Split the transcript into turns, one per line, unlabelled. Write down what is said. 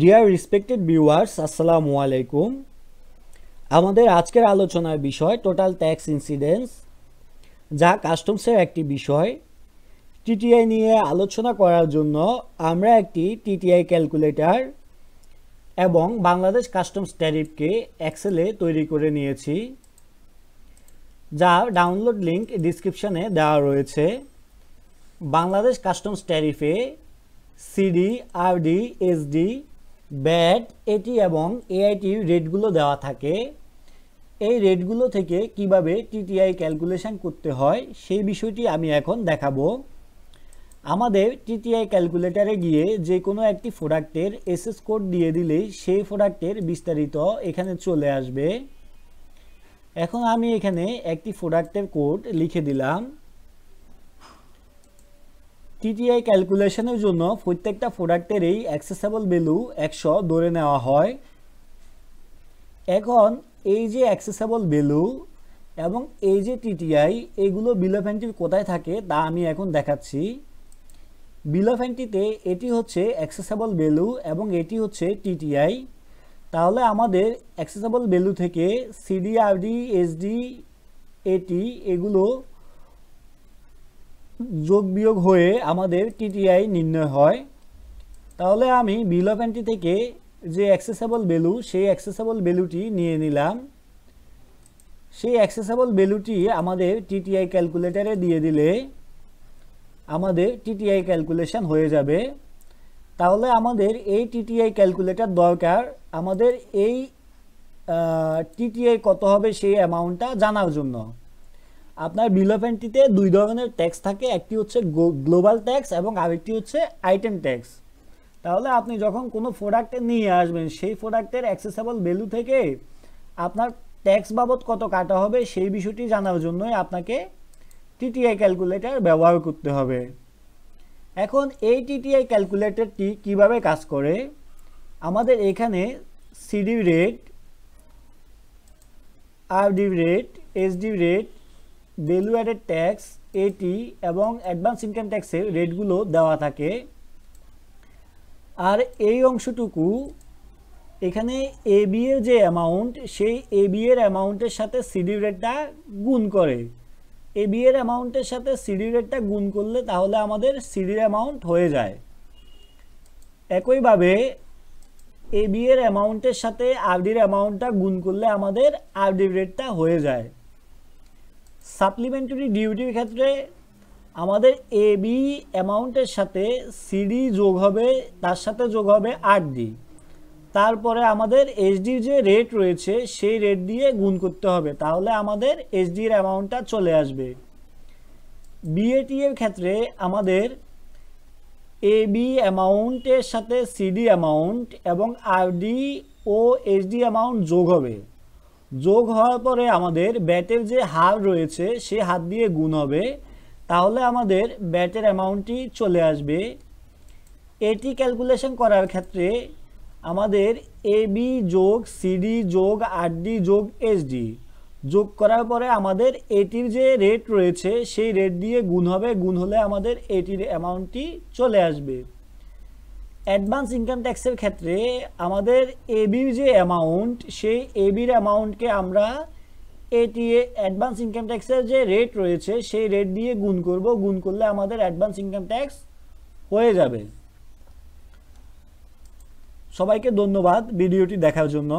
deer respected viewers আসসালামু আলাইকুম আমাদের আজকের আলোচনার বিষয় টোটাল ট্যাক্স ইনসিডেন্স যা কাস্টমসের একটি বিষয় টিটিআই নিয়ে আলোচনা করার জন্য আমরা একটি টিটিআই ক্যালকুলেটর এবং বাংলাদেশ কাস্টমস ট্যারিফকে এক্সেলে তৈরি করে নিয়েছি যা ডাউনলোড লিঙ্ক ডিসক্রিপশানে দেওয়া রয়েছে বাংলাদেশ কাস্টমস ট্যারিফে সিডি আরডি এসডি ব্যাট এটি এবং এআইটির রেটগুলো দেওয়া থাকে এই রেটগুলো থেকে কিভাবে টিটিআই ক্যালকুলেশান করতে হয় সেই বিষয়টি আমি এখন দেখাবো আমাদের টিটিআই ক্যালকুলেটারে গিয়ে যে কোনো একটি প্রোডাক্টের এসএস কোড দিয়ে দিলেই সেই প্রোডাক্টের বিস্তারিত এখানে চলে আসবে এখন আমি এখানে একটি প্রোডাক্টের কোড লিখে দিলাম টিটিআই ক্যালকুলেশনের জন্য প্রত্যেকটা প্রোডাক্টেরই অ্যাক্সেসেবল ভ্যালু একশো ধরে নেওয়া হয় এখন এই যে অ্যাক্সেসেবল ভ্যালু এবং এই যে টিটিআই এগুলো বিলোফ্যান্টির কোথায় থাকে তা আমি এখন দেখাচ্ছি বিলোফ্যান্টিতে এটি হচ্ছে অ্যাক্সেসেবল ভ্যালু এবং এটি হচ্ছে টিটিআই তাহলে আমাদের অ্যাক্সেসেবল ভ্যালু থেকে সিডিআরডি এসডি এটি এগুলো যোগ বিয়োগ হয়ে আমাদের টিটিআই নির্ণয় হয় তাহলে আমি বিল অফ এন্ট্রি থেকে যে অ্যাক্সেসেবল ভ্যালু সেই অ্যাক্সেসেবল ভ্যালুটি নিয়ে নিলাম সেই অ্যাক্সেসেবল ভ্যালুটি আমাদের টিটিআই ক্যালকুলেটারে দিয়ে দিলে আমাদের টিটিআই ক্যালকুলেশন হয়ে যাবে তাহলে আমাদের এই টিটিআই ক্যালকুলেটার দরকার আমাদের এই টিটিআই কত হবে সেই অ্যামাউন্টটা জানার জন্য আপনার বিল অফ এন্ট্রিতে দুই ধরনের ট্যাক্স থাকে একটি হচ্ছে গ্লোবাল ট্যাক্স এবং আরেকটি হচ্ছে আইটেম ট্যাক্স তাহলে আপনি যখন কোনো প্রোডাক্ট নিয়ে আসবেন সেই প্রোডাক্টের অ্যাক্সেসেবল ভ্যালু থেকে আপনার ট্যাক্স বাবদ কত কাটা হবে সেই বিষয়টি জানার জন্যই আপনাকে টিটিআই ক্যালকুলেটার ব্যবহার করতে হবে এখন এই টিটিআই ক্যালকুলেটরটি কিভাবে কাজ করে আমাদের এখানে CD rate RD rate SD rate value added tax এটি এবং অ্যাডভান্স ইনকাম ট্যাক্সের রেটগুলো দেওয়া থাকে আর এই অংশটুকু এখানে এ বি এর যে অ্যামাউন্ট সেই এ বি এর অ্যামাউন্টের সাথে সিডি রেটটা গুণ করে এ বি এর অ্যামাউন্টের সাথে সিডি রেটটা গুণ করলে তাহলে আমাদের সিডির অ্যামাউন্ট হয়ে যায় একইভাবে এ বি এর অ্যামাউন্টের সাথে আরডির অ্যামাউন্টটা গুণ করলে আমাদের আরডি রেটটা হয়ে যায় সাপ্লিমেন্টারি ডিউটির ক্ষেত্রে আমাদের এ বি অ্যামাউন্টের সাথে সিডি যোগ হবে তার সাথে যোগ হবে আর ডি তারপরে আমাদের ডির যে রেট রয়েছে সেই রেট দিয়ে গুণ করতে হবে তাহলে আমাদের এসডির অ্যামাউন্টটা চলে আসবে বিএটি এর ক্ষেত্রে আমাদের এ বি অ্যামাউন্টের সাথে সিডি অ্যামাউন্ট এবং আরডি ও ডি অ্যামাউন্ট যোগ হবে যোগ হওয়ার পরে আমাদের ব্যাটের যে হার রয়েছে সে হাত দিয়ে গুণ হবে তাহলে আমাদের ব্যাটের অ্যামাউন্টটি চলে আসবে এটি ক্যালকুলেশন করার ক্ষেত্রে আমাদের এ বি যোগ সিডি যোগ আর ডি যোগ এসডি যোগ করার পরে আমাদের এটির যে রেট রয়েছে সেই রেট দিয়ে গুণ হবে গুণ হলে আমাদের এটির অ্যামাউন্টটি চলে আসবে অ্যাডভান্স ইনকাম ট্যাক্সের ক্ষেত্রে আমাদের এবির যে অ্যামাউন্ট সেই এবির অ্যামাউন্টকে আমরা এটি অ্যাডভান্স ইনকাম ট্যাক্সের যে রেট রয়েছে সেই রেট দিয়ে গুণ করব গুণ করলে আমাদের অ্যাডভান্স ইনকাম ট্যাক্স হয়ে যাবে সবাইকে ধন্যবাদ ভিডিওটি দেখার জন্য